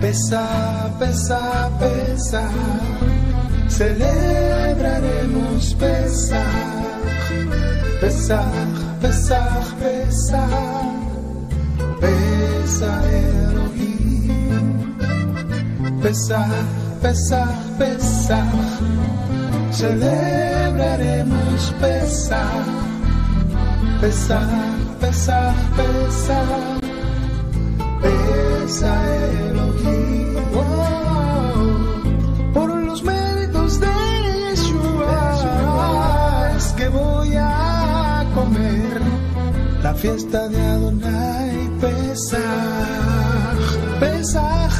Pesa, pesa, pesa, celebraremos pesar, pesar, pesar, pesar. pesa Elohim, pesar, pesar, pesar, celebraremos pesar, pesar, pesar, pesar, pesa Elohim, por los méritos de Yeshua, es que voy a comer la fiesta de Adonai. pensar, pensar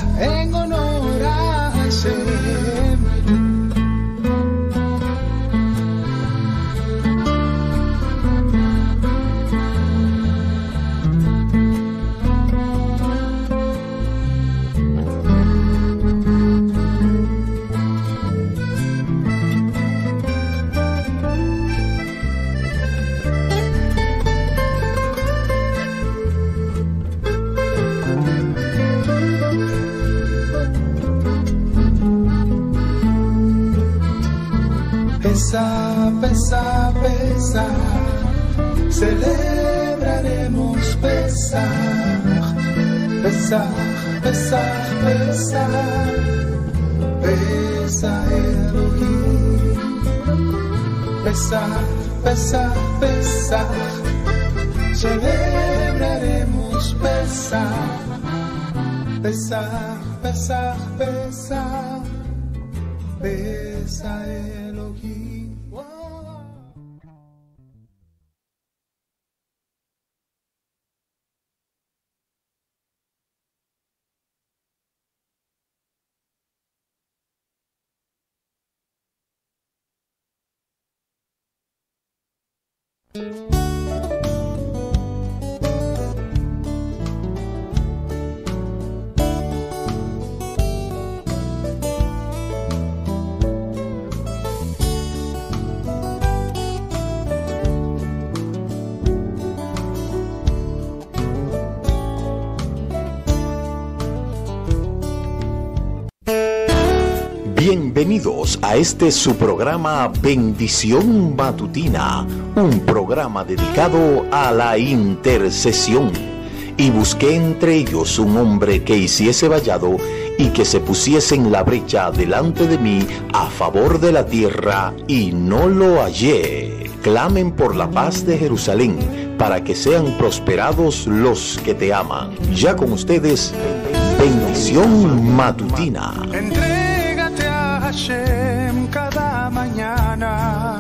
a pesar, celebraremos pesar, pesar, pesar, pesar, pesa pesar, pesar, pesar, celebraremos pesar, pesar, pesar, pesar, pesa Thank you. Bienvenidos a este su programa Bendición Matutina, un programa dedicado a la intercesión. Y busqué entre ellos un hombre que hiciese vallado y que se pusiese en la brecha delante de mí a favor de la tierra, y no lo hallé. Clamen por la paz de Jerusalén, para que sean prosperados los que te aman. Ya con ustedes, bendición matutina cada mañana.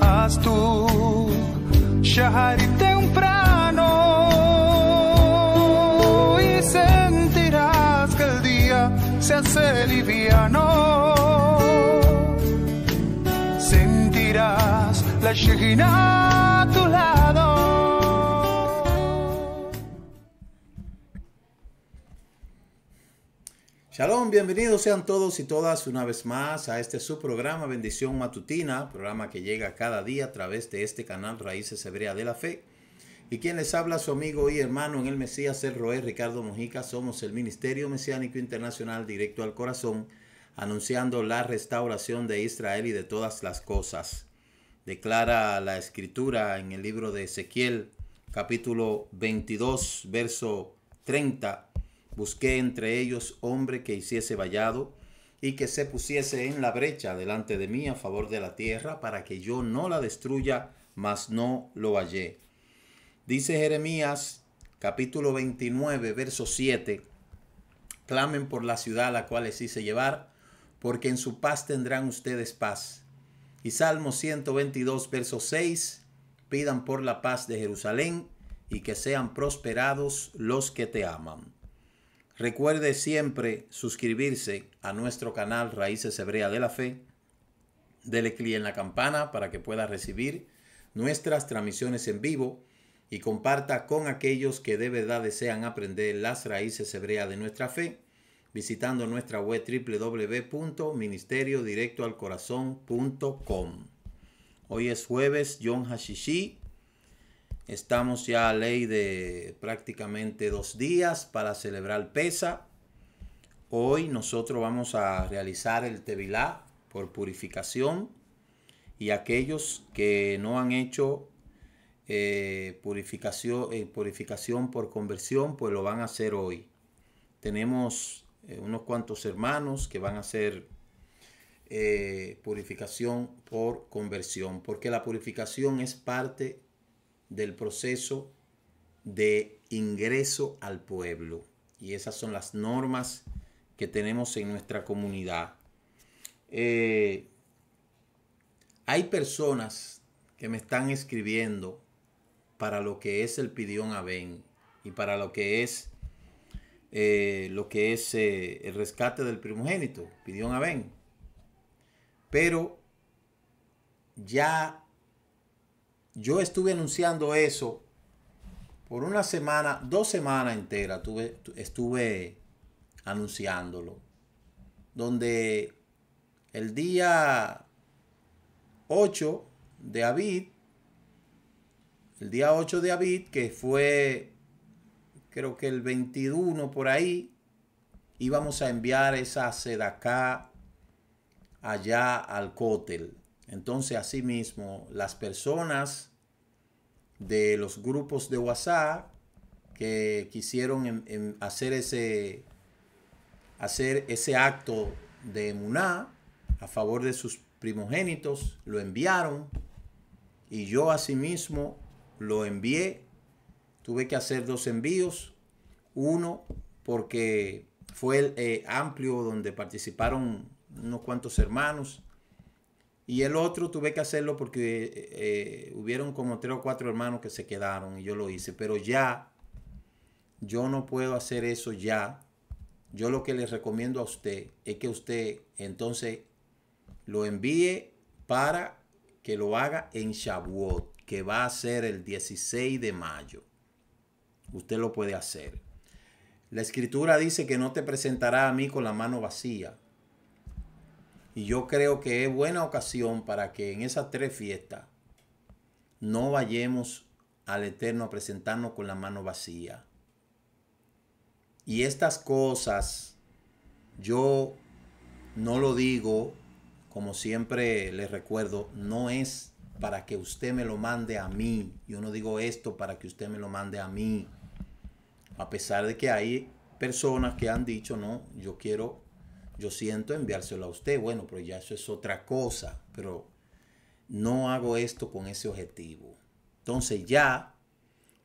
Haz tú shari temprano y sentirás que el día se hace liviano. Sentirás la alegría a tu lado. Salón, bienvenidos sean todos y todas una vez más a este su programa Bendición Matutina, programa que llega cada día a través de este canal Raíces Hebrea de la Fe. Y quien les habla, su amigo y hermano en el Mesías, el Roé Ricardo Mojica, somos el Ministerio Mesiánico Internacional Directo al Corazón, anunciando la restauración de Israel y de todas las cosas. Declara la escritura en el libro de Ezequiel, capítulo 22, verso 30 Busqué entre ellos hombre que hiciese vallado y que se pusiese en la brecha delante de mí a favor de la tierra para que yo no la destruya, mas no lo hallé. Dice Jeremías capítulo 29, verso 7, clamen por la ciudad a la cual les hice llevar, porque en su paz tendrán ustedes paz. Y Salmo 122, verso 6, pidan por la paz de Jerusalén y que sean prosperados los que te aman. Recuerde siempre suscribirse a nuestro canal Raíces Hebreas de la Fe. Dele clic en la campana para que pueda recibir nuestras transmisiones en vivo y comparta con aquellos que de verdad desean aprender las raíces hebreas de nuestra fe visitando nuestra web www.ministeriodirectoalcorazon.com. Hoy es jueves, John Hashishi, Estamos ya a ley de prácticamente dos días para celebrar Pesa. Hoy nosotros vamos a realizar el Tevilá por purificación y aquellos que no han hecho eh, purificación, eh, purificación por conversión, pues lo van a hacer hoy. Tenemos eh, unos cuantos hermanos que van a hacer purificación por conversión, porque la purificación es parte del proceso de ingreso al pueblo. Y esas son las normas que tenemos en nuestra comunidad. Eh, hay personas que me están escribiendo para lo que es el pidión Ben. y para lo que es eh, lo que es eh, el rescate del primogénito, pidión Ben. Pero ya yo estuve anunciando eso por una semana, dos semanas enteras estuve anunciándolo. Donde el día 8 de Abid, el día 8 de Abid, que fue creo que el 21 por ahí, íbamos a enviar esa sedacá allá al cótel. Entonces, asimismo, las personas de los grupos de WhatsApp que quisieron hacer, ese, hacer ese acto de Muná a favor de sus primogénitos, lo enviaron y yo asimismo lo envié. Tuve que hacer dos envíos. Uno porque fue el, eh, amplio donde participaron unos cuantos hermanos y el otro tuve que hacerlo porque eh, eh, hubieron como tres o cuatro hermanos que se quedaron y yo lo hice. Pero ya, yo no puedo hacer eso ya. Yo lo que les recomiendo a usted es que usted entonces lo envíe para que lo haga en Shavuot, que va a ser el 16 de mayo. Usted lo puede hacer. La escritura dice que no te presentará a mí con la mano vacía. Y yo creo que es buena ocasión para que en esas tres fiestas no vayamos al Eterno a presentarnos con la mano vacía. Y estas cosas yo no lo digo, como siempre les recuerdo, no es para que usted me lo mande a mí. Yo no digo esto para que usted me lo mande a mí. A pesar de que hay personas que han dicho, no, yo quiero yo siento enviárselo a usted, bueno, pero ya eso es otra cosa, pero no hago esto con ese objetivo. Entonces ya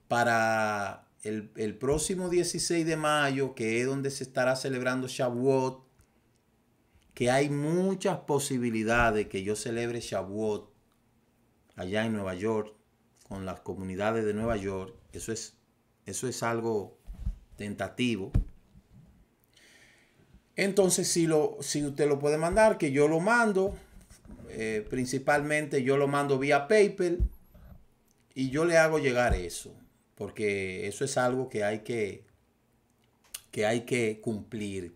para el, próximo 16 de mayo, que es donde se estará celebrando Shavuot, que hay muchas posibilidades que yo celebre Shavuot allá en Nueva York, con las comunidades de Nueva York. Eso es, eso es algo tentativo. Entonces, si, lo, si usted lo puede mandar, que yo lo mando, eh, principalmente yo lo mando vía PayPal y yo le hago llegar eso, porque eso es algo que hay que, que, hay que cumplir,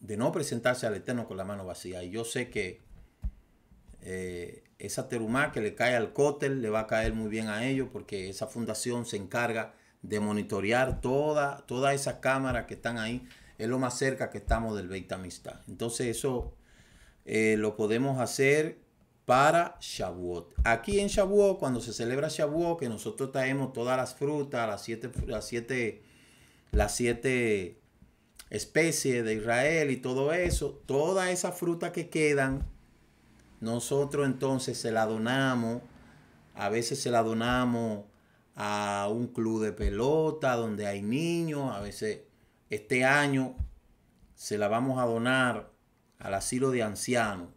de no presentarse al Eterno con la mano vacía. Y yo sé que eh, esa terumá que le cae al cótel le va a caer muy bien a ellos, porque esa fundación se encarga de monitorear toda, todas esas cámaras que están ahí es lo más cerca que estamos del Beit Amistad. Entonces eso eh, lo podemos hacer para Shavuot. Aquí en Shavuot, cuando se celebra Shavuot, que nosotros traemos todas las frutas, las siete, las siete, las siete especies de Israel y todo eso, Toda esa fruta que quedan, nosotros entonces se la donamos, a veces se la donamos a un club de pelota donde hay niños, a veces este año se la vamos a donar al asilo de ancianos,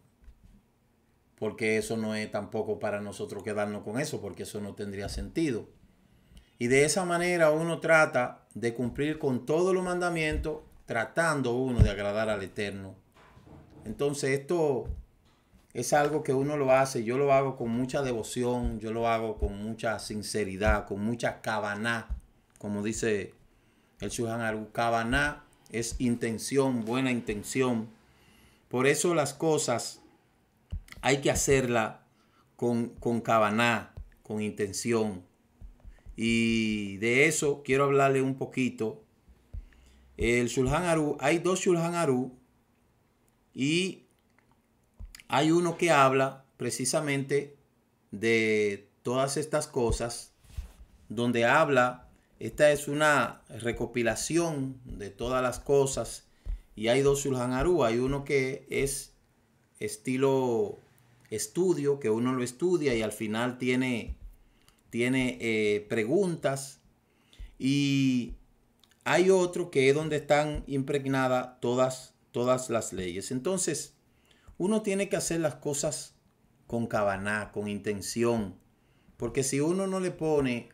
porque eso no es tampoco para nosotros quedarnos con eso, porque eso no tendría sentido. Y de esa manera uno trata de cumplir con todos los mandamientos, tratando uno de agradar al Eterno. Entonces esto es algo que uno lo hace, yo lo hago con mucha devoción, yo lo hago con mucha sinceridad, con mucha cabaná, como dice el Aru. Kabaná es intención, buena intención. Por eso las cosas hay que hacerla. con, con con intención. Y de eso quiero hablarle un poquito. El Shulhan Aru, hay dos Shulhan Aru y hay uno que habla precisamente de todas estas cosas, donde habla esta es una recopilación de todas las cosas y hay dos Sulhanarú. Hay uno que es estilo estudio, que uno lo estudia y al final tiene, tiene eh, preguntas. Y hay otro que es donde están impregnadas todas, todas las leyes. Entonces, uno tiene que hacer las cosas con cabaná, con intención. Porque si uno no le pone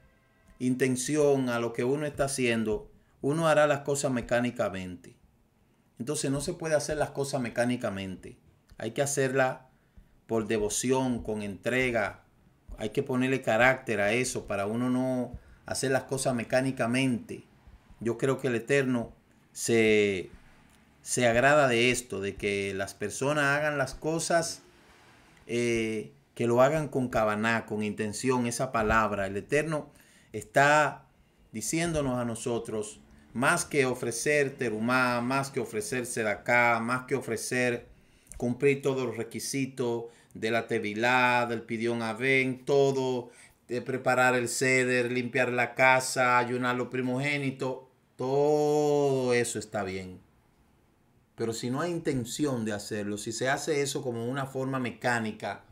intención, a lo que uno está haciendo, uno hará las cosas mecánicamente. Entonces no se puede hacer las cosas mecánicamente. Hay que hacerla por devoción, con entrega. Hay que ponerle carácter a eso para uno no hacer las cosas mecánicamente. Yo creo que el Eterno se, se agrada de esto, de que las personas hagan las cosas, eh, que lo hagan con cabaná, con intención, esa palabra. El Eterno está diciéndonos a nosotros, más que ofrecer terumá, más que ofrecer sedacá, más que ofrecer cumplir todos los requisitos de la tevilá, del pidión avén, todo, de preparar el ceder, limpiar la casa, ayunar los primogénitos, todo eso está bien. Pero si no hay intención de hacerlo, si se hace eso como una forma mecánica,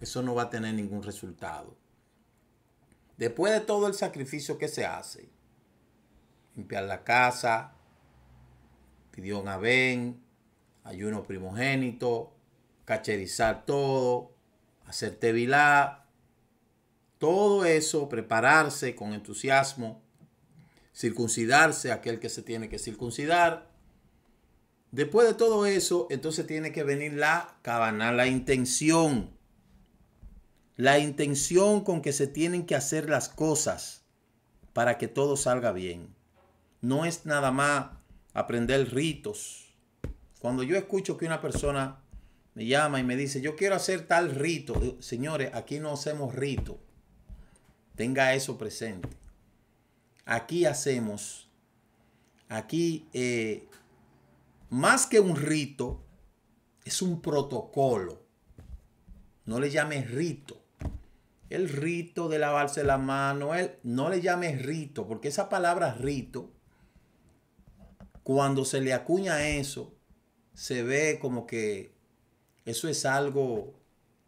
eso no va a tener ningún resultado. Después de todo el sacrificio que se hace, limpiar la casa, pidió un ayuno primogénito, cacherizar todo, hacer tevilá, todo eso, prepararse con entusiasmo, circuncidarse aquel que se tiene que circuncidar. Después de todo eso, entonces tiene que venir la cabana, la intención la intención con que se tienen que hacer las cosas para que todo salga bien. No es nada más aprender ritos. Cuando yo escucho que una persona me llama y me dice, yo quiero hacer tal rito, señores, aquí no hacemos rito. Tenga eso presente. Aquí hacemos, aquí eh, más que un rito, es un protocolo. No le llames rito el rito de lavarse la mano, no le llames rito, porque esa palabra rito, cuando se le acuña eso, se ve como que eso es algo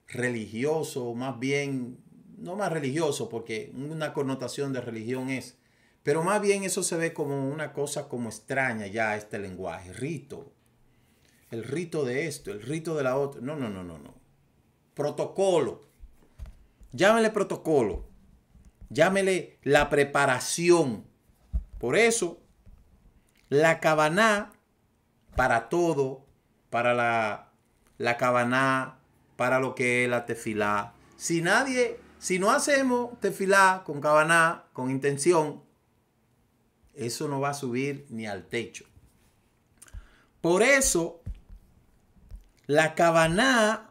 religioso, más bien, no más religioso, porque una connotación de religión es, pero más bien eso se ve como una cosa como extraña ya este lenguaje, rito, el rito de esto, el rito de la otra, no, no, no, no, no, protocolo llámele protocolo, llámele la preparación. Por eso, la cabana para todo, para la, la cabaná, para lo que es la tefilá. Si nadie, si no hacemos tefilá con cabana con intención, eso no va a subir ni al techo. Por eso, la cabaná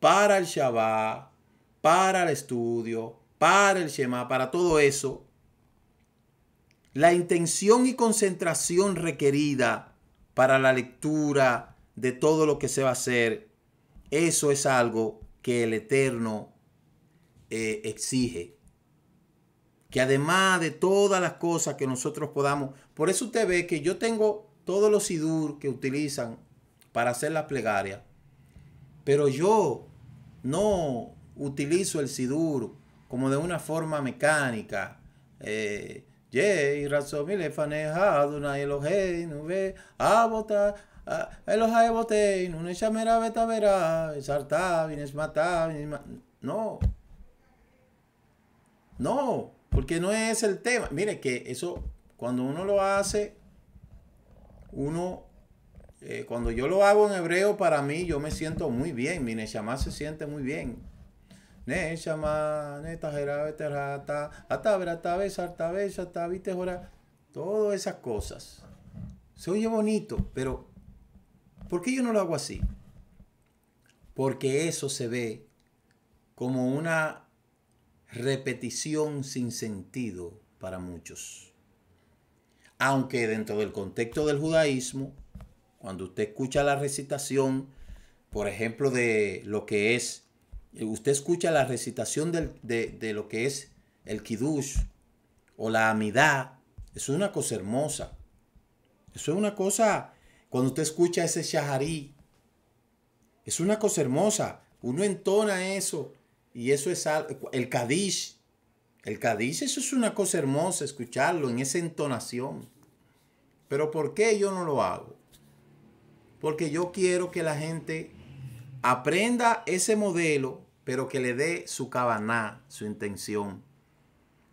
para el Shabbat, para el estudio, para el Shema, para todo eso, la intención y concentración requerida para la lectura de todo lo que se va a hacer, eso es algo que el Eterno eh, exige. Que además de todas las cosas que nosotros podamos, por eso usted ve que yo tengo todos los sidur que utilizan para hacer las plegarias. Pero yo no utilizo el siduro como de una forma mecánica. Eh, yeah, razón mi le fanejado, una eloge, no ve, a votar. Eloja e bote, no chamera beta verá, e sartá, vienes matá, No. No, porque no es el tema. Mire que eso, cuando uno lo hace, uno eh, cuando yo lo hago en hebreo, para mí yo me siento muy bien. Mi Neshama se siente muy bien. Neshama, Todas esas cosas. Se oye bonito, pero ¿por qué yo no lo hago así? Porque eso se ve como una repetición sin sentido para muchos. Aunque dentro del contexto del judaísmo, cuando usted escucha la recitación, por ejemplo, de lo que es, eh, usted escucha la recitación de, lo que es el kiddush o la amidad, es una cosa hermosa. Eso es una cosa, cuando usted escucha ese shaharí, es una cosa hermosa. Uno entona eso y eso es el kadish. El kadish, eso es una cosa hermosa, escucharlo en esa entonación. Pero ¿por qué yo no lo hago? porque yo quiero que la gente aprenda ese modelo, pero que le dé su cabaná, su intención.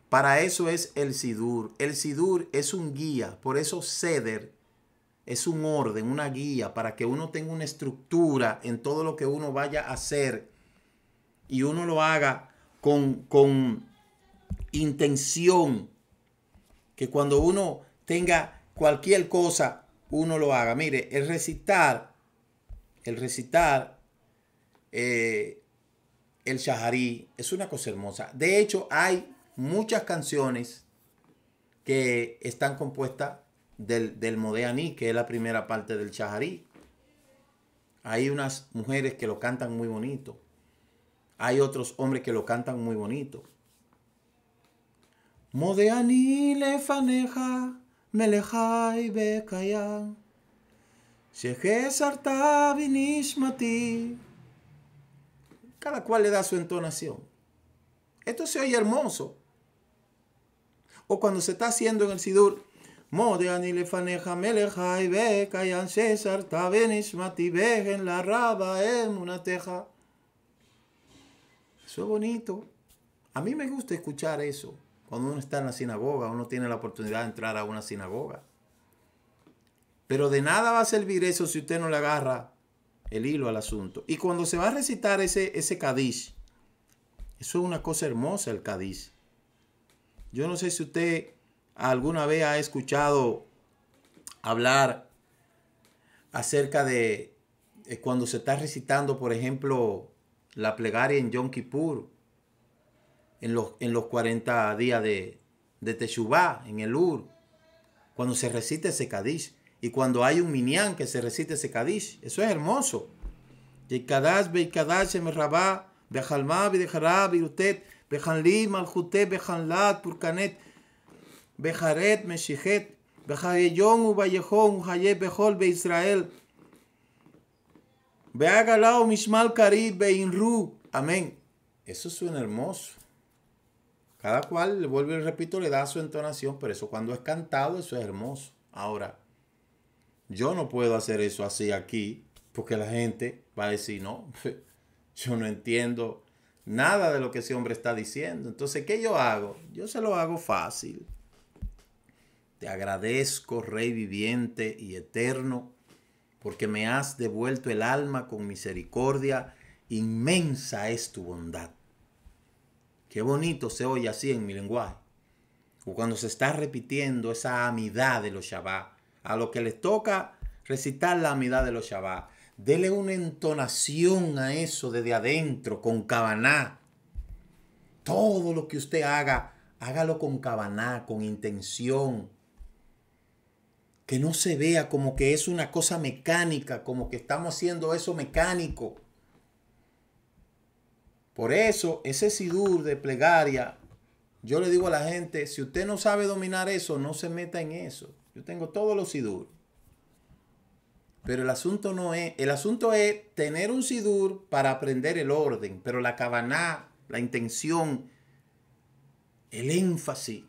Para eso es el SIDUR. El SIDUR es un guía, por eso CEDER es un orden, una guía, para que uno tenga una estructura en todo lo que uno vaya a hacer y uno lo haga con, con intención. Que cuando uno tenga cualquier cosa, uno lo haga. Mire, el recitar, el recitar eh, el shaharí es una cosa hermosa. De hecho, hay muchas canciones que están compuestas del, del Modeaní, que es la primera parte del shaharí. Hay unas mujeres que lo cantan muy bonito. Hay otros hombres que lo cantan muy bonito. Modeani le faneja. מלאכי וקיים, שחסרת בנשמתי. Cada cual le da su entonación. Esto se oye hermoso. O cuando se está haciendo en el Sidur, y lefaneja y bekayan César venishmati, en la raba en una teja. Eso es bonito. A mí me gusta escuchar eso. Cuando uno está en la sinagoga, uno tiene la oportunidad de entrar a una sinagoga. Pero de nada va a servir eso si usted no le agarra el hilo al asunto. Y cuando se va a recitar ese, ese eso es una cosa hermosa el Kadish. Yo no sé si usted alguna vez ha escuchado hablar acerca de eh, cuando se está recitando, por ejemplo, la plegaria en Yom Kippur en los, en los 40 días de, de Teshuvá, en el Ur, cuando se resiste ese Kadish y cuando hay un minián que se resiste ese Kadish. Eso es hermoso. Yekadash, Beikadash, Emerrabá, Bejalmá, Bedejará, Birutet, bejanlí Maljutet, Bejanlat, Purkanet, Bejaret, Meshijet, Bejayellón, Ubayejón, Ujaye, Bejol, Beisrael, Beagalao, Mishmal, Karib, Beinru. Amén. Eso suena hermoso. Cada cual, vuelvo y repito, le da su entonación, pero eso cuando es cantado, eso es hermoso. Ahora, yo no puedo hacer eso así aquí, porque la gente va a decir, no, yo no entiendo nada de lo que ese hombre está diciendo. Entonces, ¿qué yo hago? Yo se lo hago fácil. Te agradezco, Rey viviente y eterno, porque me has devuelto el alma con misericordia. Inmensa es tu bondad. Qué bonito se oye así en mi lenguaje. O cuando se está repitiendo esa amidad de los Shabbat. A lo que les toca recitar la amidad de los Shabbat. Dele una entonación a eso desde adentro, con cabaná. Todo lo que usted haga, hágalo con cabaná, con intención. Que no se vea como que es una cosa mecánica, como que estamos haciendo eso mecánico. Por eso, ese sidur de plegaria, yo le digo a la gente, si usted no sabe dominar eso, no se meta en eso. Yo tengo todos los sidur. Pero el asunto no es, el asunto es tener un sidur para aprender el orden, pero la cabana, la intención, el énfasis,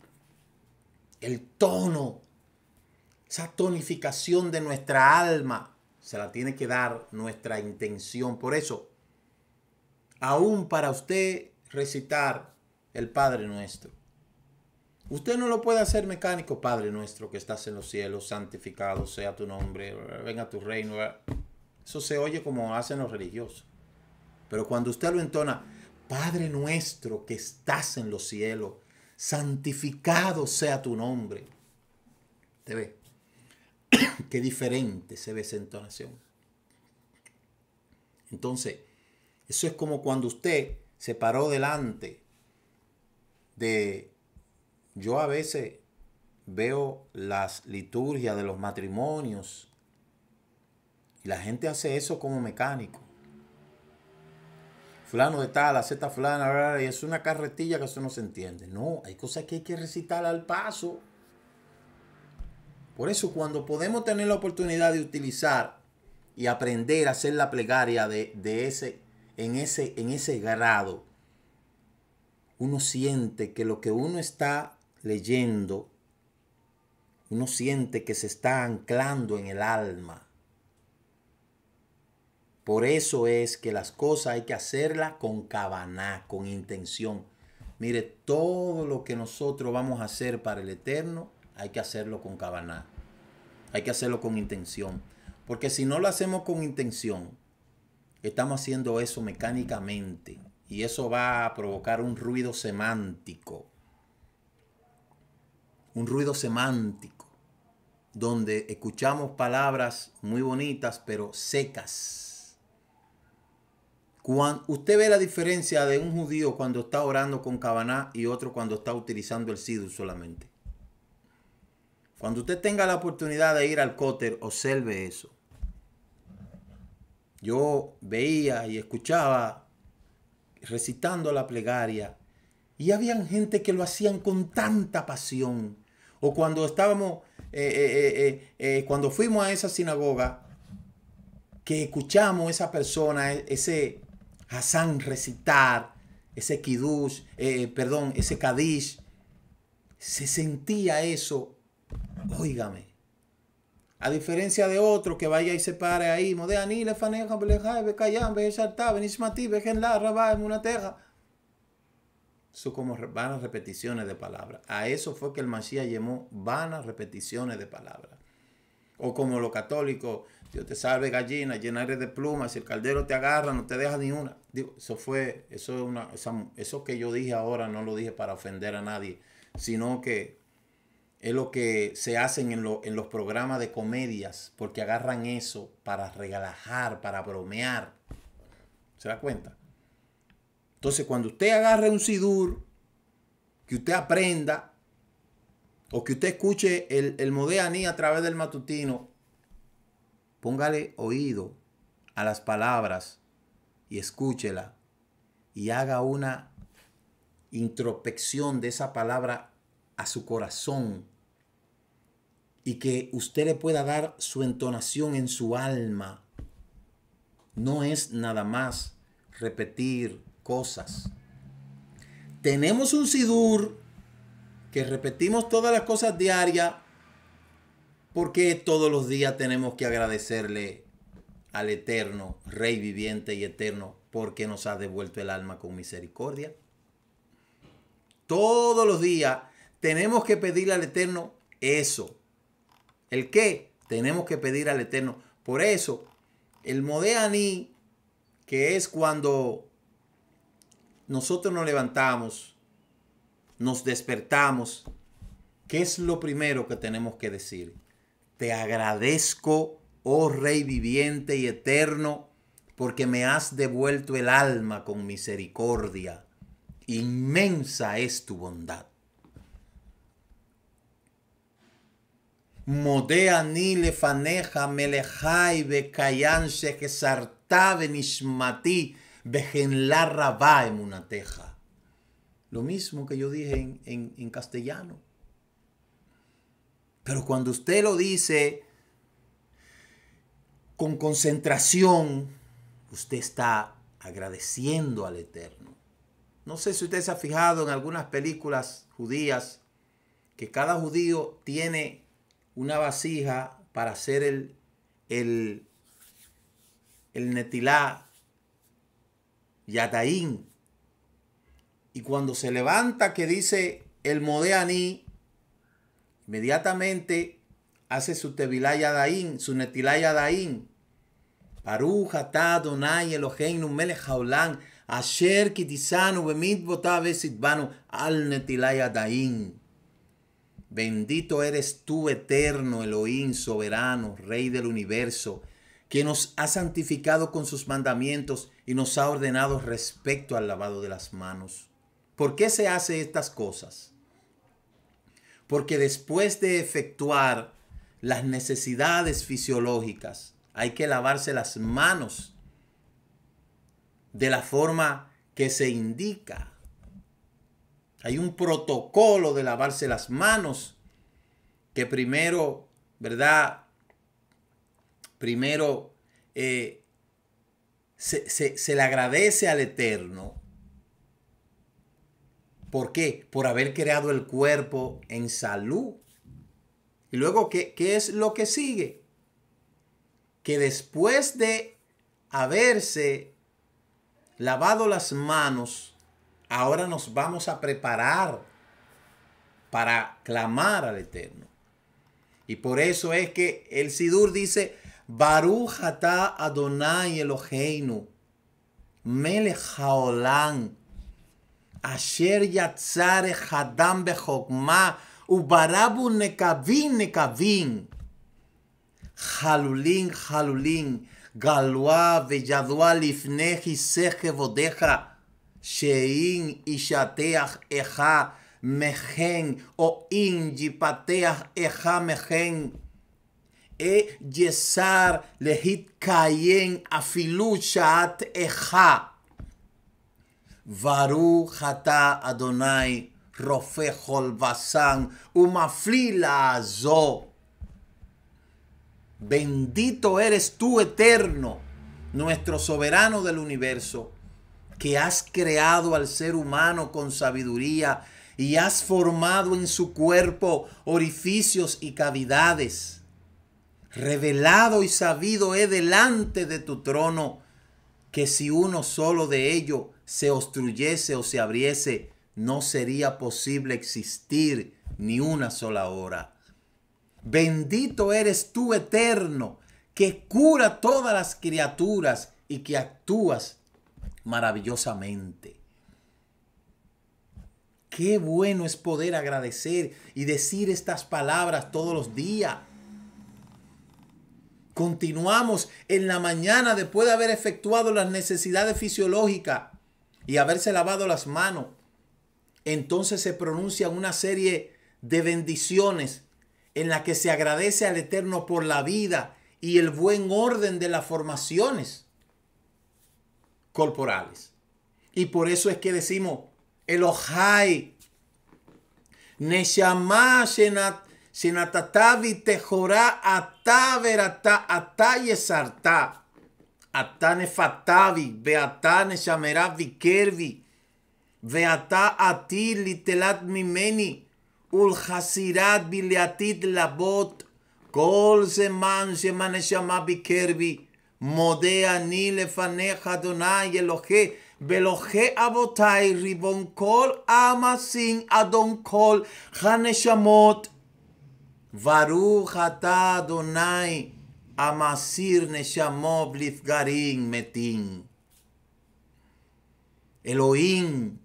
el tono, esa tonificación de nuestra alma, se la tiene que dar nuestra intención. Por eso, aún para usted recitar el Padre nuestro. Usted no lo puede hacer mecánico, Padre nuestro que estás en los cielos, santificado sea tu nombre, venga tu reino. Eso se oye como hacen los religiosos. Pero cuando usted lo entona, Padre nuestro que estás en los cielos, santificado sea tu nombre. Te ve. Qué diferente se ve esa entonación. Entonces, eso es como cuando usted se paró delante de... Yo a veces veo las liturgias de los matrimonios y la gente hace eso como mecánico. flano de tal, zeta fulana, y es una carretilla que eso no se entiende. No, hay cosas que hay que recitar al paso. Por eso cuando podemos tener la oportunidad de utilizar y aprender a hacer la plegaria de, de ese en ese, en ese grado, uno siente que lo que uno está leyendo, uno siente que se está anclando en el alma. Por eso es que las cosas hay que hacerlas con cabana, con intención. Mire, todo lo que nosotros vamos a hacer para el Eterno, hay que hacerlo con cabana. Hay que hacerlo con intención. Porque si no lo hacemos con intención, estamos haciendo eso mecánicamente y eso va a provocar un ruido semántico. Un ruido semántico donde escuchamos palabras muy bonitas pero secas. Cuando, usted ve la diferencia de un judío cuando está orando con cabaná y otro cuando está utilizando el Sidur solamente. Cuando usted tenga la oportunidad de ir al cóter, observe eso. Yo veía y escuchaba recitando la plegaria y había gente que lo hacían con tanta pasión. O cuando estábamos, eh, eh, eh, cuando fuimos a esa sinagoga, que escuchamos a esa persona, e, ese Hassan recitar, ese Kiddush, perdón, ese Kadish, se sentía eso. Óigame, a diferencia de otro que vaya y se pare ahí, modea y le faneja, callan en una teja. Eso como vanas repeticiones de palabras. A eso fue que el Mashiach llamó vanas repeticiones de palabras. O como los católicos, Dios te salve gallina, llenaré de plumas, si el caldero te agarra, no te deja ni una. eso fue, eso eso que yo dije ahora no lo dije para ofender a nadie, sino que es lo que se hacen en, los programas de comedias, porque agarran eso para regalajar, para bromear. ¿Se da cuenta? Entonces, cuando usted agarre un sidur, que usted aprenda, o que usted escuche el, el Modeaní a través del matutino, póngale oído a las palabras y escúchela y haga una introspección de esa palabra a su corazón y que usted le pueda dar su entonación en su alma. No es nada más repetir cosas. Tenemos un sidur que repetimos todas las cosas diarias porque todos los días tenemos que agradecerle al eterno, Rey viviente y eterno, porque nos ha devuelto el alma con misericordia. Todos los días tenemos que pedirle al eterno eso, ¿El qué? Tenemos que pedir al Eterno. Por eso, el Modeani, que es cuando nosotros nos levantamos, nos despertamos, ¿qué es lo primero que tenemos que decir? Te agradezco, oh Rey viviente y eterno, porque me has devuelto el alma con misericordia. Inmensa es tu bondad. se que va en una teja. Lo mismo que yo dije en, en castellano. Pero cuando usted lo dice con concentración, usted está agradeciendo al Eterno. No sé si usted se ha fijado en algunas películas judías que cada judío tiene una vasija para hacer el, el, el netilá yataín. Y cuando se levanta, que dice el modeaní, inmediatamente hace su tevilá yadaín, su netilá yadaín. Paruja, ta, donai, mele jaulán, asher, kitisanu bemit, botá, besitbanu, al netilá yadaín. Bendito eres tú, eterno Elohim, soberano, Rey del universo, que nos ha santificado con sus mandamientos y nos ha ordenado respecto al lavado de las manos. ¿Por qué se hace estas cosas? Porque después de efectuar las necesidades fisiológicas, hay que lavarse las manos de la forma que se indica hay un protocolo de lavarse las manos que primero, ¿verdad? Primero eh, se, le agradece al Eterno. ¿Por qué? Por haber creado el cuerpo en salud. Y luego, ¿qué, qué es lo que sigue? Que después de haberse lavado las manos, Ahora nos vamos a preparar para clamar al Eterno. Y por eso es que el Sidur dice, Baruch Adonai Eloheinu, Melech Haolam, Asher Yatzare Hadam Bechokma, Ubarabu Nekavin Nekavin, Halulin Halulin, Galua Veyadua Lifneji Seje Bodeja, Shein Ishateach Eja mehen o Injipateach Eja mehen E Yesar Lehit Kayen Afilu Eja. Varu Hata Adonai Rofe basan Umaflila Zo. Bendito eres tú, eterno, nuestro soberano del universo que has creado al ser humano con sabiduría y has formado en su cuerpo orificios y cavidades. Revelado y sabido he delante de tu trono que si uno solo de ellos se obstruyese o se abriese, no sería posible existir ni una sola hora. Bendito eres tú eterno, que cura todas las criaturas y que actúas maravillosamente. Qué bueno es poder agradecer y decir estas palabras todos los días. Continuamos en la mañana después de haber efectuado las necesidades fisiológicas y haberse lavado las manos. Entonces se pronuncia una serie de bendiciones en la que se agradece al Eterno por la vida y el buen orden de las formaciones corporales. Y por eso es que decimos, Elohai, Neshama Shenat, Shenatatavi Tejorá, Ataverata, Atayesarta, Atanefatavi, Beata Neshamera Vikervi, Beata Ati Litelat Mimeni, Ulhasirat Bileatit Labot, Kol Zeman Shemaneshama Vikervi, Mode ani lefaneja donai elohe. Veloje abotai ribon a amasin adon kol haneshamot. Varu donai amasir neshamob lifgarin metin. Elohim,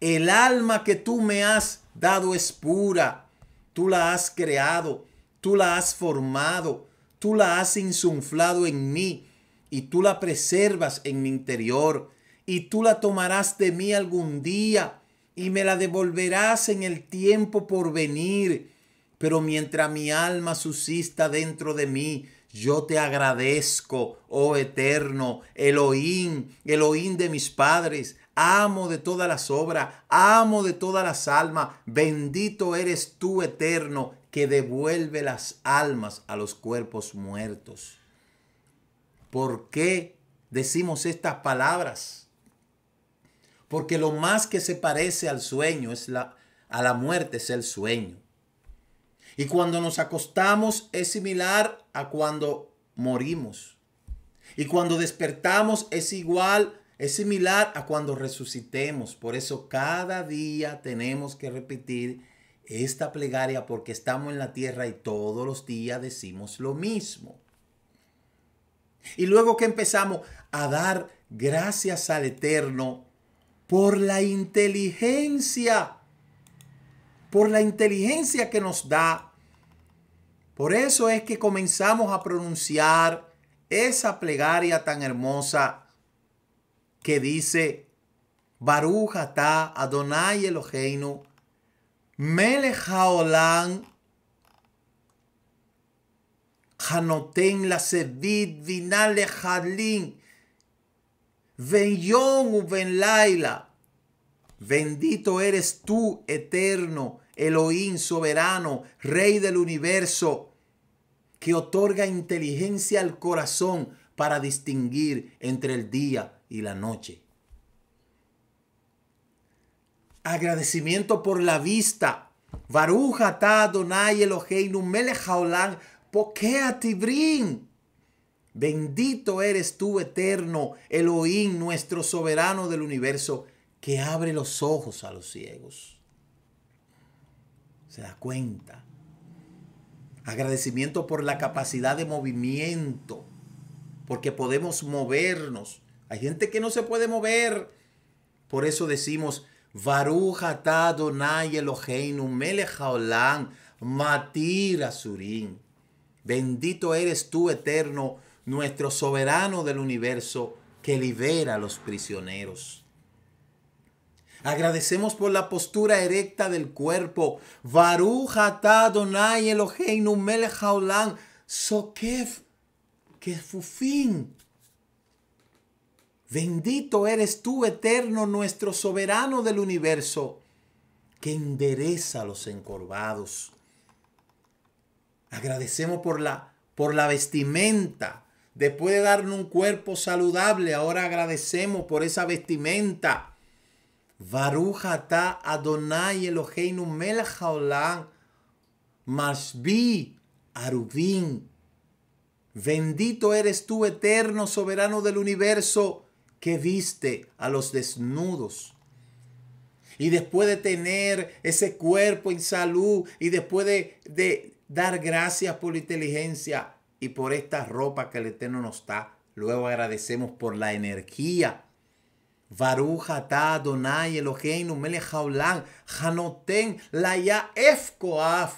el alma que tú me has dado es pura. Tú la has creado, tú la has formado tú la has insuflado en mí y tú la preservas en mi interior y tú la tomarás de mí algún día y me la devolverás en el tiempo por venir. Pero mientras mi alma susista dentro de mí, yo te agradezco, oh eterno, Elohim, Elohim de mis padres, amo de todas las obras, amo de todas las almas, bendito eres tú, eterno, que devuelve las almas a los cuerpos muertos. ¿Por qué decimos estas palabras? Porque lo más que se parece al sueño es la a la muerte es el sueño. Y cuando nos acostamos es similar a cuando morimos. Y cuando despertamos es igual, es similar a cuando resucitemos. Por eso cada día tenemos que repetir esta plegaria porque estamos en la tierra y todos los días decimos lo mismo. Y luego que empezamos a dar gracias al Eterno por la inteligencia, por la inteligencia que nos da. Por eso es que comenzamos a pronunciar esa plegaria tan hermosa que dice, Baruch atá Adonai Eloheinu Mele Haolam la sedid vinale Hadlin Ven Yom Laila Bendito eres tú, eterno, Elohim, soberano, Rey del universo, que otorga inteligencia al corazón para distinguir entre el día y la noche. Agradecimiento por la vista. Bendito eres tú, eterno Elohim, nuestro soberano del universo, que abre los ojos a los ciegos. Se da cuenta. Agradecimiento por la capacidad de movimiento, porque podemos movernos. Hay gente que no se puede mover. Por eso decimos, Baruch nay Adonai Eloheinu surin. matir Bendito eres tú, eterno, nuestro soberano del universo, que libera a los prisioneros. Agradecemos por la postura erecta del cuerpo. Baruch atah Adonai Eloheinu que sokef fin? Bendito eres tú, eterno, nuestro soberano del universo, que endereza a los encorvados. Agradecemos por la, por la vestimenta. Después de darnos un cuerpo saludable, ahora agradecemos por esa vestimenta. Varujata Adonai Eloheinu mashbi arubin. Bendito eres tú, eterno soberano del universo, que viste a los desnudos. Y después de tener ese cuerpo en salud y después de, dar gracias por la inteligencia y por esta ropa que el Eterno nos da, luego agradecemos por la energía. Donai efkoaf.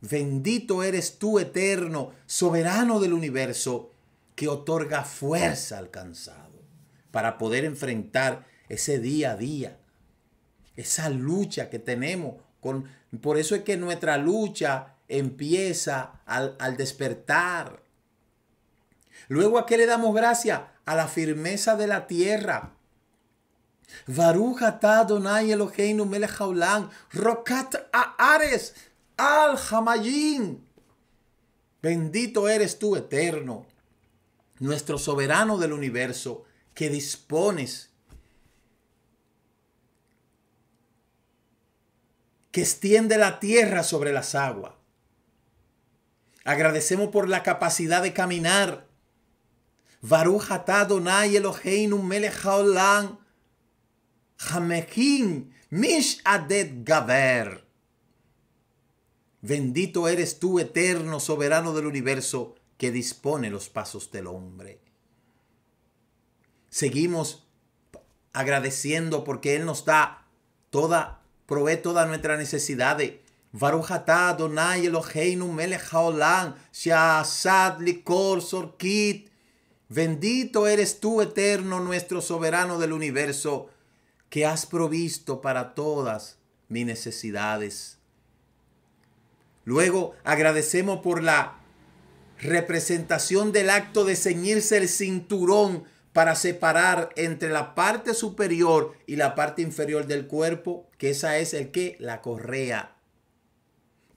Bendito eres tú, eterno, soberano del universo, que otorga fuerza al cansado para poder enfrentar ese día a día, esa lucha que tenemos. Con, por eso es que nuestra lucha empieza al, despertar. Luego a qué le damos gracias? A la firmeza de la tierra. Eloheinu al hamayim. Bendito eres tú, eterno, nuestro soberano del universo que dispones, que extiende la tierra sobre las aguas. Agradecemos por la capacidad de caminar. Donai mish Bendito eres tú, eterno soberano del universo, que dispone los pasos del hombre seguimos agradeciendo porque Él nos da toda, provee todas nuestras necesidades. Bendito eres tú, eterno, nuestro soberano del universo, que has provisto para todas mis necesidades. Luego agradecemos por la representación del acto de ceñirse el cinturón para separar entre la parte superior y la parte inferior del cuerpo, que esa es el que la correa.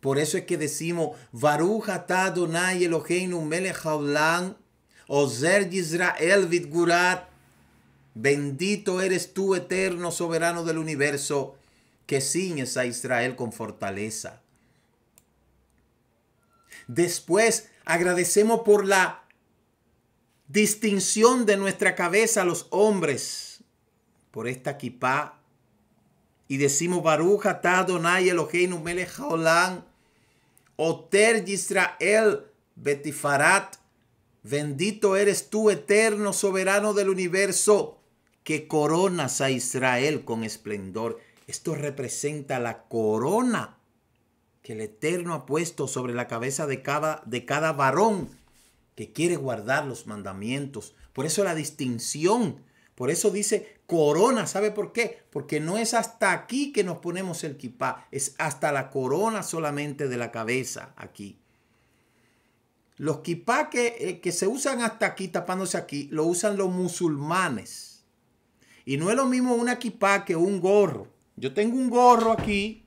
Por eso es que decimos, Baruch atah Adonai Eloheinu melech haolam, Ozer Yisrael vidgurat, bendito eres tú, eterno soberano del universo, que ciñes a Israel con fortaleza. Después agradecemos por la distinción de nuestra cabeza a los hombres por esta kipá. Y decimos, baruja Tadonai, el Eloheinu melech oter Yisrael betifarat, bendito eres tú, eterno soberano del universo, que coronas a Israel con esplendor. Esto representa la corona que el Eterno ha puesto sobre la cabeza de cada, de cada varón que quiere guardar los mandamientos. Por eso la distinción, por eso dice corona, ¿sabe por qué? Porque no es hasta aquí que nos ponemos el kipá, es hasta la corona solamente de la cabeza aquí. Los kipá que, eh, que se usan hasta aquí, tapándose aquí, lo usan los musulmanes. Y no es lo mismo una kipá que un gorro. Yo tengo un gorro aquí,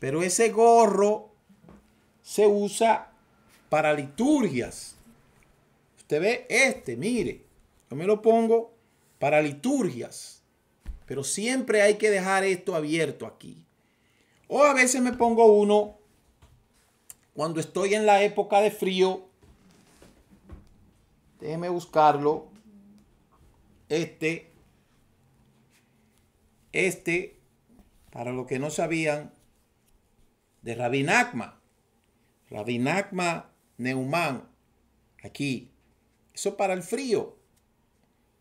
pero ese gorro se usa para liturgias. Usted ve este, mire, yo me lo pongo para liturgias, pero siempre hay que dejar esto abierto aquí. O a veces me pongo uno cuando estoy en la época de frío. Déjeme buscarlo. Este. Este, para los que no sabían, de Rabinacma. Rabinacma Neumán, aquí. Eso para el frío,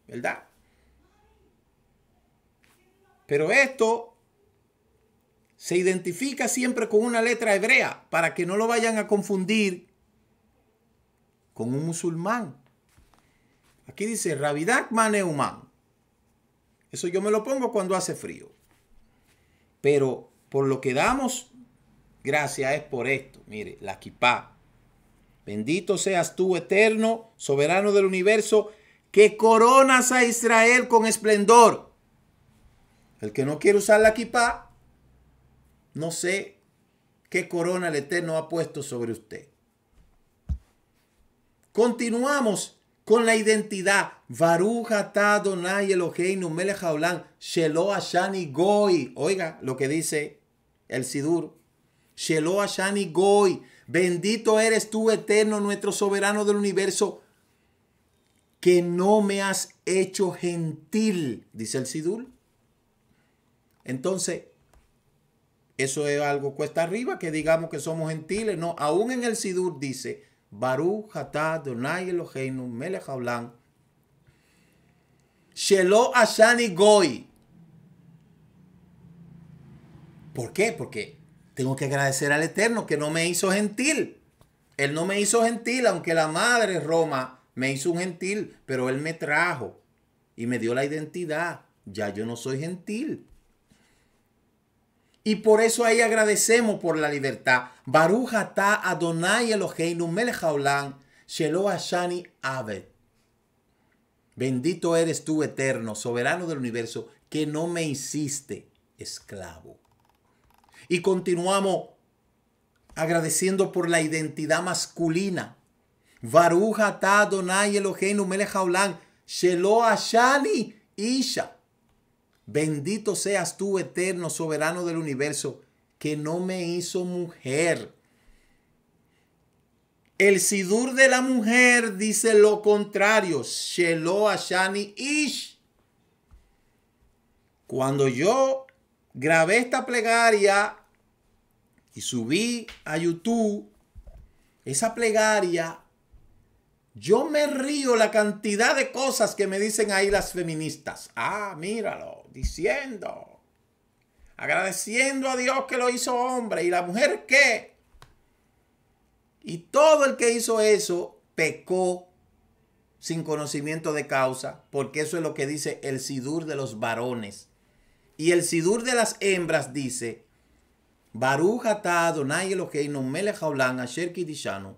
¿verdad? Pero esto se identifica siempre con una letra hebrea para que no lo vayan a confundir con un musulmán. Aquí dice Rabidak neumán. Eso yo me lo pongo cuando hace frío. Pero por lo que damos gracias es por esto. Mire, la kipá, Bendito seas tú, eterno, soberano del universo, que coronas a Israel con esplendor. El que no quiere usar la equipa, no sé qué corona el Eterno ha puesto sobre usted. Continuamos con la identidad. Donai Oiga lo que dice el Sidur. Shelo goi. Bendito eres tú, eterno, nuestro soberano del universo, que no me has hecho gentil, dice el Sidur Entonces, eso es algo cuesta arriba, que digamos que somos gentiles. No, aún en el Sidur dice, Baru Hatá Donai Eloheinu Shelo Asani, Goi. ¿Por qué? Porque tengo que agradecer al Eterno que no me hizo gentil. Él no me hizo gentil, aunque la madre Roma me hizo un gentil, pero Él me trajo y me dio la identidad. Ya yo no soy gentil. Y por eso ahí agradecemos por la libertad. Adonai Eloheinu Bendito eres tú, eterno, soberano del universo, que no me hiciste esclavo. Y continuamos agradeciendo por la identidad masculina. Baruja ta Donai elohenu Melech Shelo shani Isha. Bendito seas tú, eterno soberano del universo, que no me hizo mujer. El sidur de la mujer dice lo contrario. Shelo shani Ish. Cuando yo grabé esta plegaria y subí a YouTube esa plegaria, yo me río la cantidad de cosas que me dicen ahí las feministas. Ah, míralo, diciendo, agradeciendo a Dios que lo hizo hombre y la mujer qué. Y todo el que hizo eso pecó sin conocimiento de causa, porque eso es lo que dice el sidur de los varones. Y el sidur de las hembras dice, Baruch atah Adonai Eloheinu melech haolam asher kidishanu.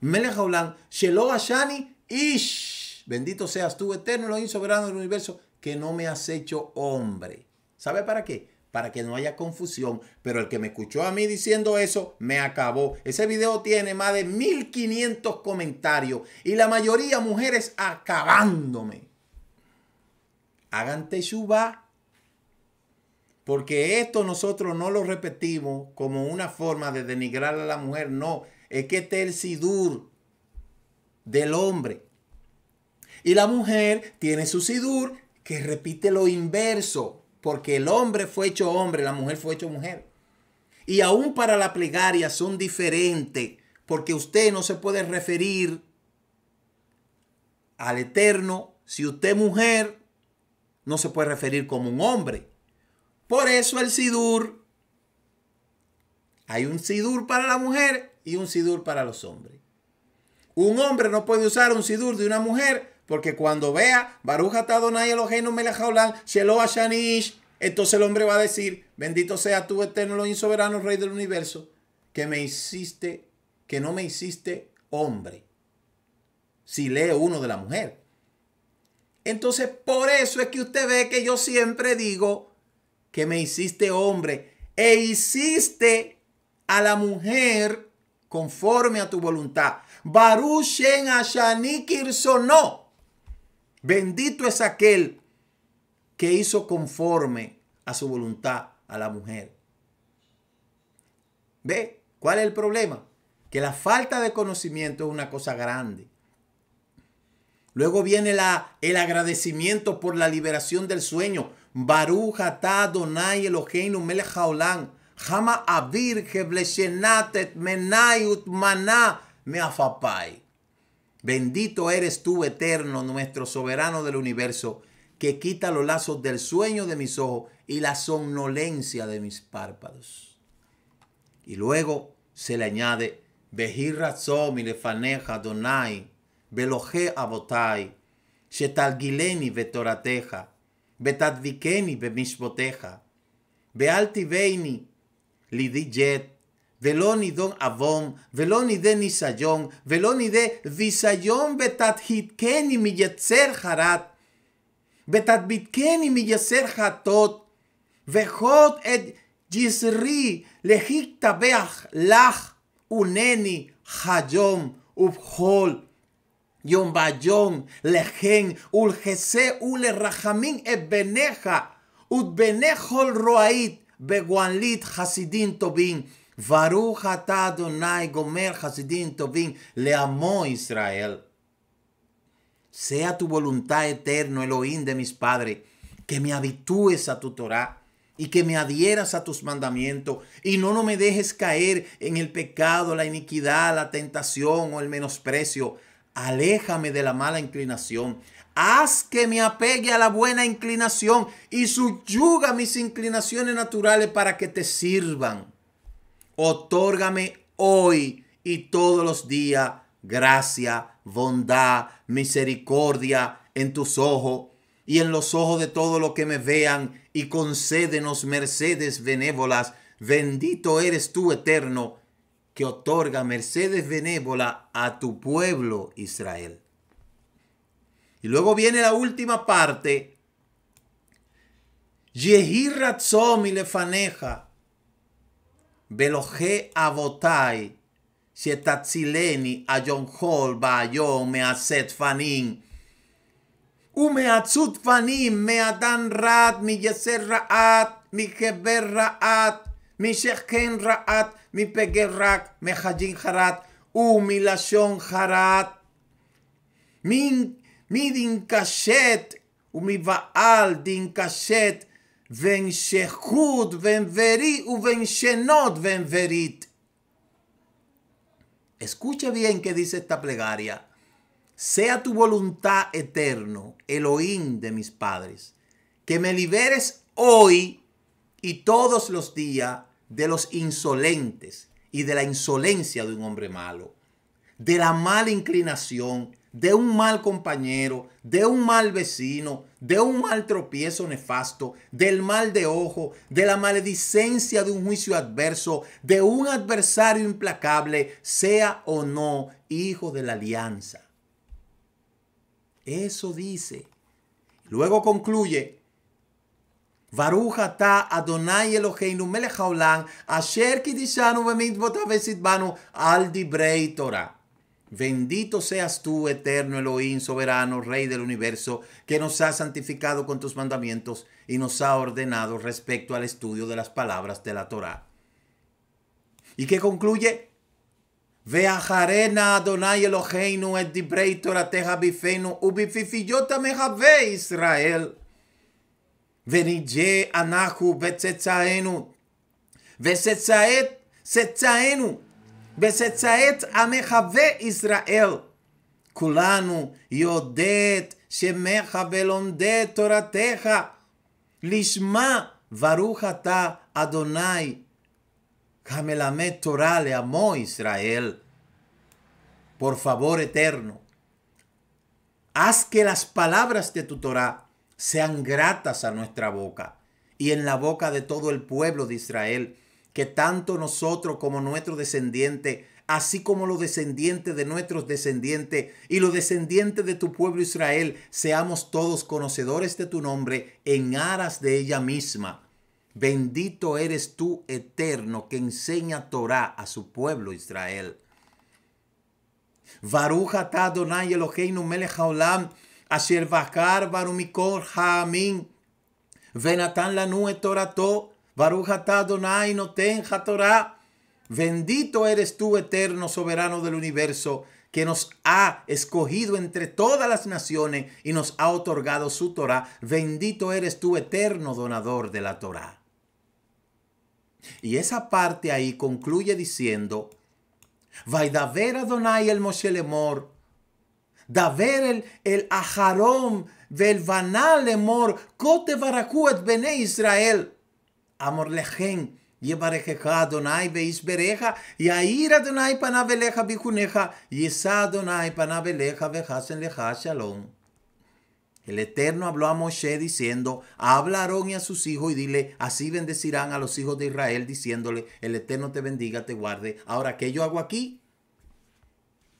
Melech haolam shelo ashani ish. Bendito seas tú, eterno y soberano del universo, que no me has hecho hombre. ¿Sabe para qué? Para que no haya confusión. Pero el que me escuchó a mí diciendo eso, me acabó. Ese video tiene más de 1500 comentarios y la mayoría mujeres acabándome hagan teshuva. Porque esto nosotros no lo repetimos como una forma de denigrar a la mujer, no. Es que este es el sidur del hombre. Y la mujer tiene su sidur que repite lo inverso, porque el hombre fue hecho hombre, la mujer fue hecho mujer. Y aún para la plegaria son diferentes, porque usted no se puede referir al eterno si usted mujer no se puede referir como un hombre. Por eso el sidur. Hay un sidur para la mujer y un sidur para los hombres. Un hombre no puede usar un sidur de una mujer porque cuando vea Baruja Tadonai Eloheinu Melajaolán, Shanish, entonces el hombre va a decir, bendito sea tú eterno lo soberano, rey del universo, que me hiciste, que no me hiciste hombre. Si lee uno de la mujer. Entonces, por eso es que usted ve que yo siempre digo que me hiciste hombre e hiciste a la mujer conforme a tu voluntad. Baruch en Bendito es aquel que hizo conforme a su voluntad a la mujer. ¿Ve? ¿Cuál es el problema? Que la falta de conocimiento es una cosa grande. Luego viene la, el agradecimiento por la liberación del sueño. Bendito eres tú, eterno, nuestro soberano del universo, que quita los lazos del sueño de mis ojos y la somnolencia de mis párpados. Y luego se le añade, Donai ואלוהי אבותיי, שתרגילני ותורתך, ותדביקני במשפטיך. ואל תיבני לידי ג'ט, ולא נידון עוון, ולא נידה ניסיון, ולא נידה ויסיון, ותדחיתקני מייצר חרט, ותדביקני מייצר חטות, וחוט את גזרי להיטבח לך, ונני חיום ובכל Yom Bayom, Lejen, Ulgese, Ule Rajamin, Ut Udbenejol Roait, Beguanlit, Hasidin Tobin, varu Atah Gomer, Hasidin Tobin, le amó Israel. Sea tu voluntad eterno, Elohim de mis padres, que me habitúes a tu Torah y que me adhieras a tus mandamientos y no, no me dejes caer en el pecado, la iniquidad, la tentación o el menosprecio Aléjame de la mala inclinación. Haz que me apegue a la buena inclinación y subyuga mis inclinaciones naturales para que te sirvan. Otórgame hoy y todos los días gracia, bondad, misericordia en tus ojos y en los ojos de todos los que me vean y concédenos mercedes benévolas. Bendito eres tú, eterno, que otorga mercedes benévola a tu pueblo Israel. Y luego viene la última parte. Yehi y lefaneja, veloje abotai, shetatzileni ayonjol me measet fanin, umeatzut fanin meadan rat mi yeser raat, mi geber raat, mi shechen mi me mehajin harat, humilación harat, min, mi din kashet, umi din kashet, ven shehud, ven veri, u ven shenot, ven verit. Escucha bien qué dice esta plegaria. Sea tu voluntad eterno, Elohim de mis padres, que me liberes hoy y todos los días de los insolentes y de la insolencia de un hombre malo, de la mala inclinación, de un mal compañero, de un mal vecino, de un mal tropiezo nefasto, del mal de ojo, de la maledicencia de un juicio adverso, de un adversario implacable, sea o no hijo de la alianza. Eso dice. Luego concluye Baruch ata Adonai Eloheinu melech asher kidishanu b'mitvotav al Torah. Bendito seas tú, eterno Elohim, soberano, Rey del universo, que nos ha santificado con tus mandamientos y nos ha ordenado respecto al estudio de las palabras de la Torah. ¿Y qué concluye? Veajarena Adonai Eloheinu et dibrei teja bifeinu ubififiyota Israel. ונדיה אנחנו בצאצאינו. ושצאת צאצאינו, ושצאת המחווה ישראל. כולנו יודעת שמך ולומדי תורתך. לשמה ברוך אתה אדוני, המלמד תורה לעמו ישראל. פור פבור eterno, haz que las palabras sean gratas a nuestra boca y en la boca de todo el pueblo de Israel, que tanto nosotros como nuestro descendiente, así como los descendientes de nuestros descendientes y los descendientes de tu pueblo Israel, seamos todos conocedores de tu nombre en aras de ella misma. Bendito eres tú, eterno, que enseña Torah a su pueblo Israel. Baruch Eloheinu haolam Bendito eres tú, eterno soberano del universo, que nos ha escogido entre todas las naciones y nos ha otorgado su Torah. Bendito eres tú, eterno donador de la Torah. Y esa parte ahí concluye diciendo, Vaidaver donai el Moshe daver el, el ajarom del amor cote bene Israel. Amor lejen, יברכך y וישברך, יאיר אדוני פניו אליך ביחונך, יישא אדוני פניו אליך וחסן לך שלום. El Eterno habló a Moshe diciendo, habla y a sus hijos y dile, así bendecirán a los hijos de Israel diciéndole, el Eterno te bendiga, te guarde. Ahora, ¿qué yo hago aquí?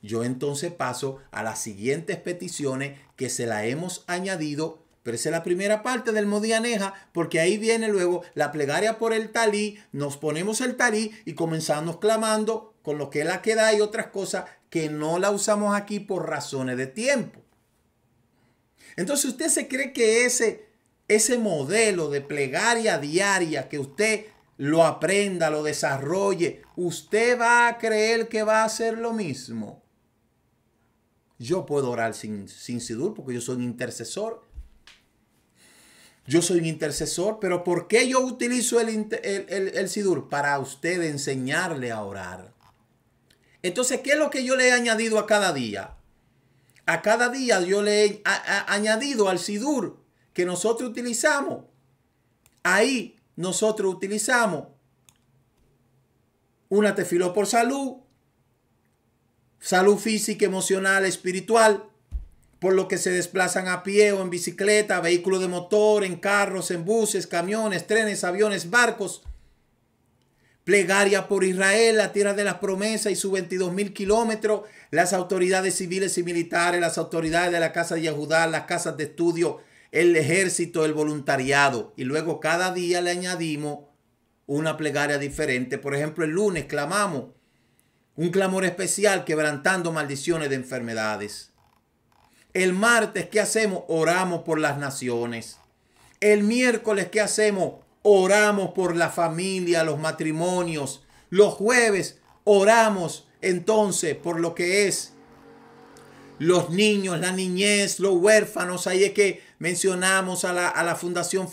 Yo entonces paso a las siguientes peticiones que se la hemos añadido, pero esa es la primera parte del Modianeja, porque ahí viene luego la plegaria por el talí, nos ponemos el talí y comenzamos clamando con lo que la queda y otras cosas que no la usamos aquí por razones de tiempo. Entonces usted se cree que ese, ese modelo de plegaria diaria que usted lo aprenda, lo desarrolle, usted va a creer que va a ser lo mismo. Yo puedo orar sin, sidur porque yo soy un intercesor. Yo soy un intercesor, pero ¿por qué yo utilizo el, sidur? Para usted enseñarle a orar. Entonces, ¿qué es lo que yo le he añadido a cada día? A cada día yo le he añadido al sidur que nosotros utilizamos. Ahí nosotros utilizamos una tefiló por salud, salud física, emocional, espiritual, por lo que se desplazan a pie o en bicicleta, vehículo de motor, en carros, en buses, camiones, trenes, aviones, barcos. Plegaria por Israel, la tierra de las promesas y sus 22 mil kilómetros, las autoridades civiles y militares, las autoridades de la Casa de Yahudá, las casas de estudio, el ejército, el voluntariado. Y luego cada día le añadimos una plegaria diferente. Por ejemplo, el lunes clamamos un clamor especial quebrantando maldiciones de enfermedades. El martes, ¿qué hacemos? Oramos por las naciones. El miércoles, ¿qué hacemos? Oramos por la familia, los matrimonios. Los jueves, oramos entonces por lo que es los niños, la niñez, los huérfanos. Ahí es que mencionamos a la, a la Fundación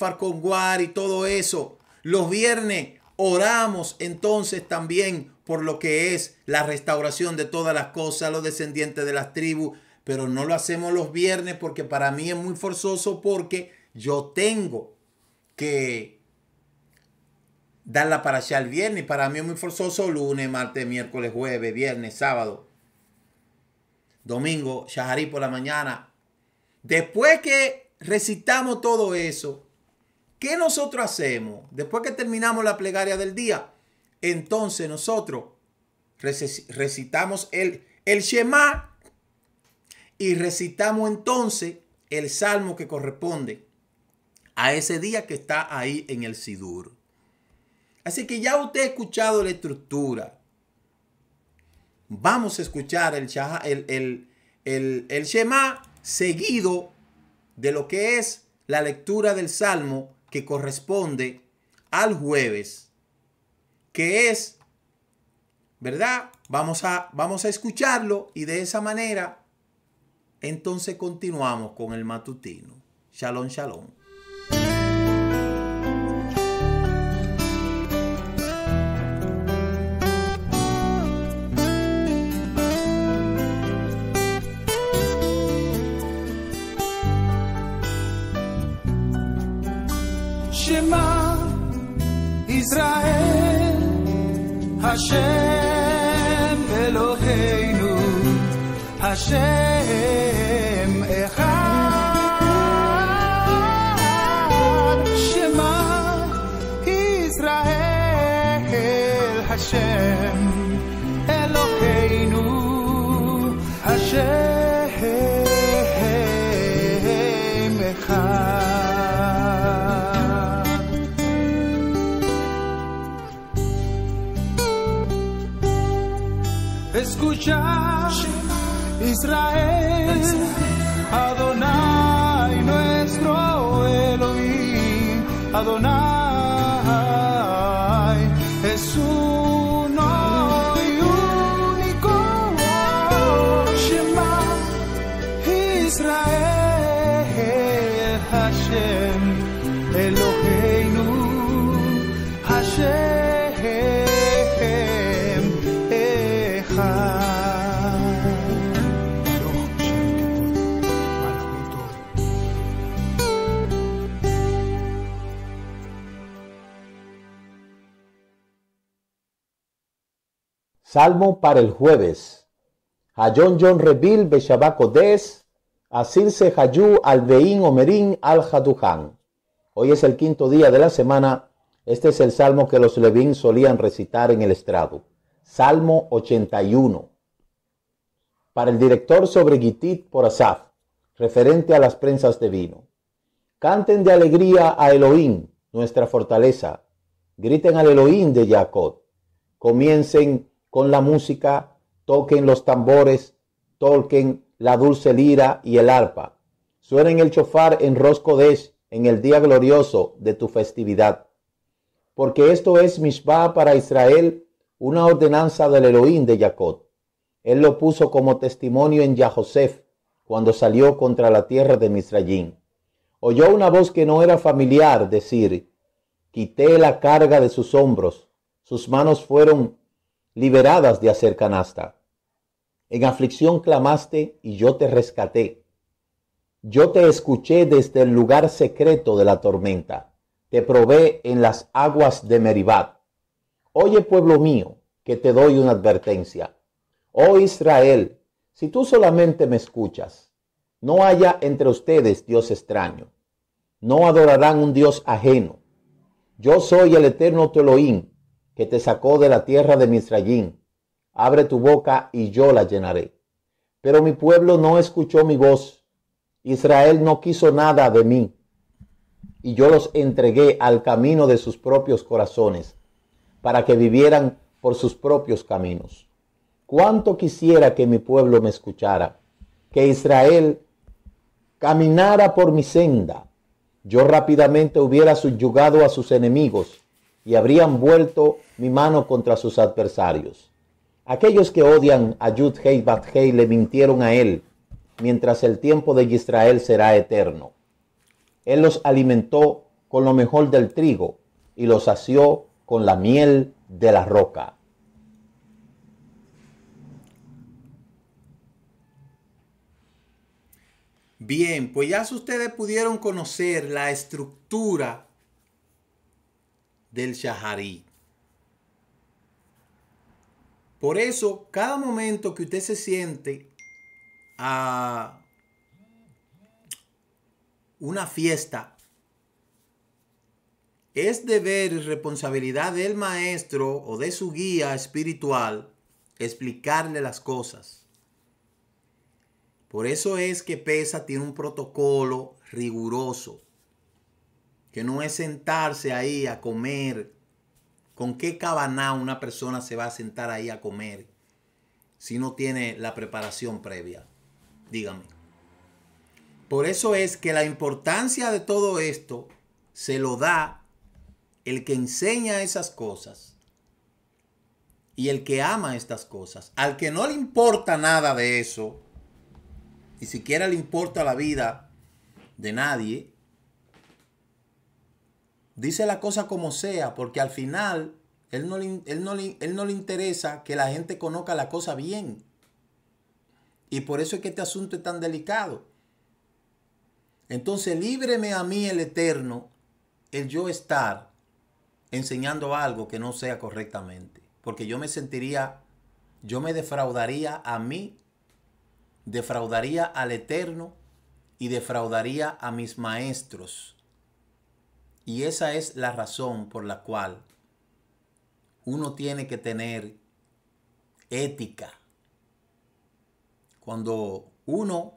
y todo eso. Los viernes oramos entonces también por lo que es la restauración de todas las cosas, los descendientes de las tribus, pero no lo hacemos los viernes porque para mí es muy forzoso porque yo tengo que darla para allá el viernes. Para mí es muy forzoso lunes, martes, miércoles, jueves, viernes, sábado, domingo, shaharí por la mañana. Después que recitamos todo eso, ¿qué nosotros hacemos? Después que terminamos la plegaria del día, entonces nosotros recitamos el, el Shema y recitamos entonces el salmo que corresponde a ese día que está ahí en el Sidur. Así que ya usted ha escuchado la estructura. Vamos a escuchar el, el, el, el, el Shema seguido de lo que es la lectura del salmo que corresponde al jueves que es, ¿verdad? Vamos a, vamos a escucharlo y de esa manera entonces continuamos con el matutino. Shalom, shalom. Shema Israel השם אלוהינו, השם אחד, שמה ישראל השם. Israel. Salmo para el jueves. Hoy es el quinto día de la semana. Este es el salmo que los levín solían recitar en el estrado. Salmo 81. Para el director sobre Gitit por Asaf, referente a las prensas de vino. Canten de alegría a Elohim, nuestra fortaleza. Griten al Elohim de Jacob. Comiencen con la música, toquen los tambores, toquen la dulce lira y el arpa. Suenen el chofar en Roscodesh en el día glorioso de tu festividad. Porque esto es Mishbah para Israel, una ordenanza del Elohim de Jacob. Él lo puso como testimonio en Yahosef cuando salió contra la tierra de Misrayim. Oyó una voz que no era familiar decir, quité la carga de sus hombros, sus manos fueron liberadas de hacer canasta. En aflicción clamaste y yo te rescaté. Yo te escuché desde el lugar secreto de la tormenta. Te probé en las aguas de Meribat. Oye, pueblo mío, que te doy una advertencia. Oh Israel, si tú solamente me escuchas, no haya entre ustedes Dios extraño. No adorarán un Dios ajeno. Yo soy el eterno Teloín, que te sacó de la tierra de Misrayín. Abre tu boca y yo la llenaré. Pero mi pueblo no escuchó mi voz. Israel no quiso nada de mí. Y yo los entregué al camino de sus propios corazones, para que vivieran por sus propios caminos. Cuánto quisiera que mi pueblo me escuchara, que Israel caminara por mi senda. Yo rápidamente hubiera subyugado a sus enemigos y habrían vuelto mi mano contra sus adversarios. Aquellos que odian a Yud Hei Bat le mintieron a él, mientras el tiempo de Israel será eterno. Él los alimentó con lo mejor del trigo y los sació con la miel de la roca. Bien, pues ya ustedes pudieron conocer la estructura del Shahari. Por eso, cada momento que usted se siente a una fiesta, es deber y responsabilidad del maestro o de su guía espiritual explicarle las cosas. Por eso es que PESA tiene un protocolo riguroso, que no es sentarse ahí a comer ¿Con qué cabaná una persona se va a sentar ahí a comer si no tiene la preparación previa? Dígame. Por eso es que la importancia de todo esto se lo da el que enseña esas cosas y el que ama estas cosas. Al que no le importa nada de eso, ni siquiera le importa la vida de nadie, dice la cosa como sea, porque al final él no, le, él, no él no le interesa que la gente conozca la cosa bien. Y por eso es que este asunto es tan delicado. Entonces, líbreme a mí el eterno, el yo estar enseñando algo que no sea correctamente. Porque yo me sentiría, yo me defraudaría a mí, defraudaría al eterno y defraudaría a mis maestros. Y esa es la razón por la cual uno tiene que tener ética. Cuando uno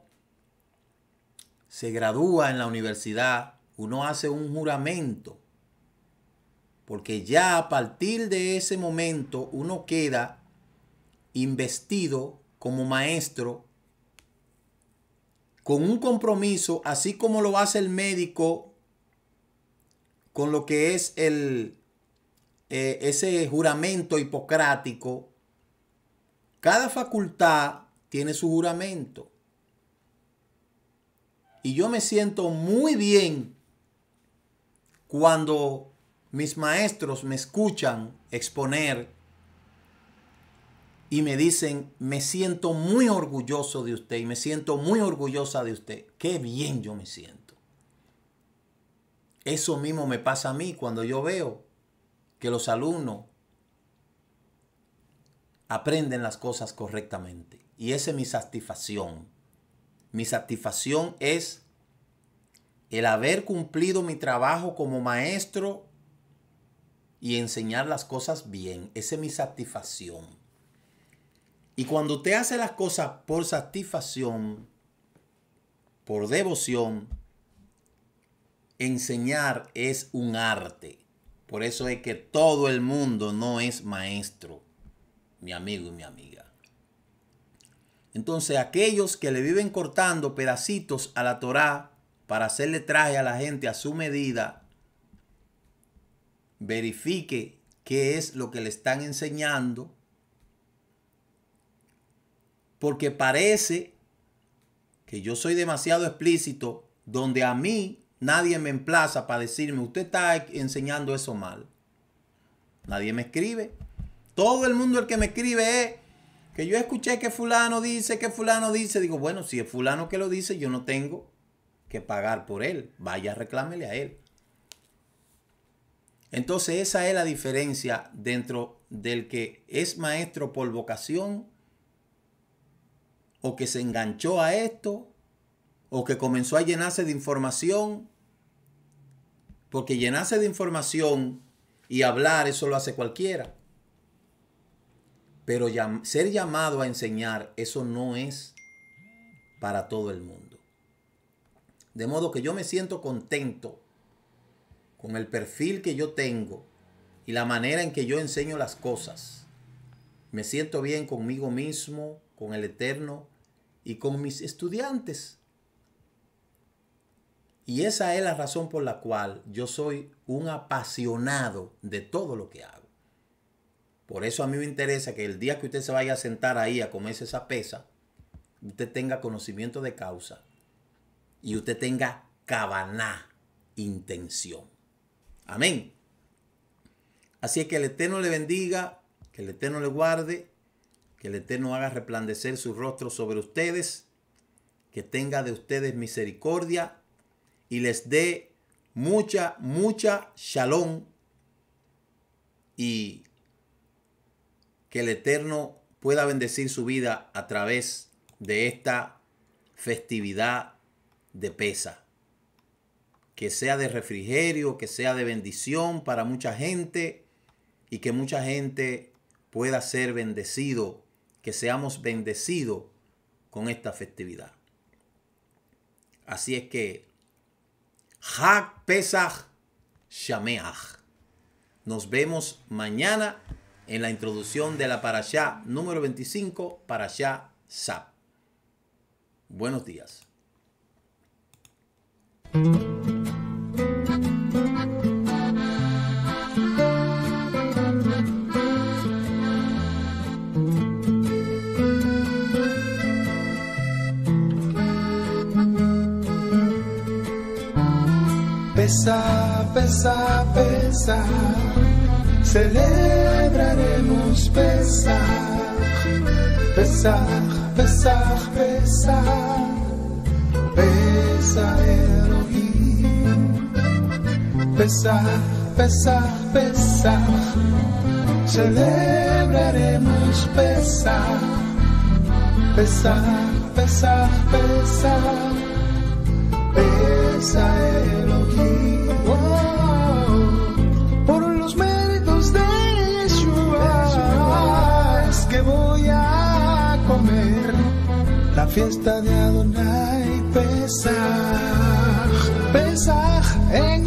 se gradúa en la universidad, uno hace un juramento. Porque ya a partir de ese momento uno queda investido como maestro con un compromiso, así como lo hace el médico con lo que es eh, ese juramento hipocrático, cada facultad tiene su juramento. Y yo me siento muy bien cuando mis maestros me escuchan exponer y me dicen, me siento muy orgulloso de usted y me siento muy orgullosa de usted. Qué bien yo me siento. Eso mismo me pasa a mí cuando yo veo que los alumnos aprenden las cosas correctamente. Y esa es mi satisfacción. Mi satisfacción es el haber cumplido mi trabajo como maestro y enseñar las cosas bien. Esa es mi satisfacción. Y cuando usted hace las cosas por satisfacción, por devoción, enseñar es un arte. Por eso es que todo el mundo no es maestro, mi amigo y mi amiga. Entonces aquellos que le viven cortando pedacitos a la Torá para hacerle traje a la gente a su medida, verifique qué es lo que le están enseñando, porque parece que yo soy demasiado explícito, donde a mí Nadie me emplaza para decirme, usted está enseñando eso mal. Nadie me escribe. Todo el mundo el que me escribe es que yo escuché que fulano dice, que fulano dice. Digo, bueno, si es fulano que lo dice, yo no tengo que pagar por él. Vaya, reclámele a él. Entonces esa es la diferencia dentro del que es maestro por vocación o que se enganchó a esto o que comenzó a llenarse de información, porque llenarse de información y hablar, eso lo hace cualquiera. Pero ser llamado a enseñar, eso no es para todo el mundo. De modo que yo me siento contento con el perfil que yo tengo y la manera en que yo enseño las cosas. Me siento bien conmigo mismo, con el Eterno y con mis estudiantes. Y esa es la razón por la cual yo soy un apasionado de todo lo que hago. Por eso a mí me interesa que el día que usted se vaya a sentar ahí a comerse esa pesa, usted tenga conocimiento de causa y usted tenga cabaná, intención. Amén. Así es que el Eterno le bendiga, que el Eterno le guarde, que el Eterno haga resplandecer su rostro sobre ustedes, que tenga de ustedes misericordia y les dé mucha, mucha shalom y que el Eterno pueda bendecir su vida a través de esta festividad de pesa. Que sea de refrigerio, que sea de bendición para mucha gente y que mucha gente pueda ser bendecido, que seamos bendecidos con esta festividad. Así es que ha Pesach Shameach. Nos vemos mañana en la introducción de la Parashá número 25, Parashá Sab. Buenos días. Pensar, pensar, pensar. Celebraremos pensar. Pensar, pensar, pensar. Pensar Elohim. Pensar, pensar, pensar. Celebraremos pensar. Pensar, pensar, pensar. por los méritos de Yeshua, es que voy a comer la fiesta de Adonai Pesaj pesar en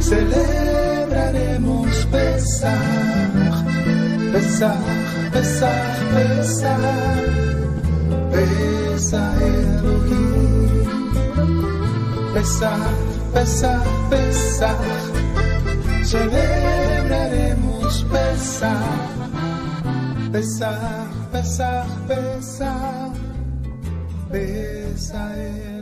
celebraremos pesar, pesar, pesar, pesar, pesar pesar, pesar!... pesar, pesar. celebraremos pesar, pesar, pesar, pesar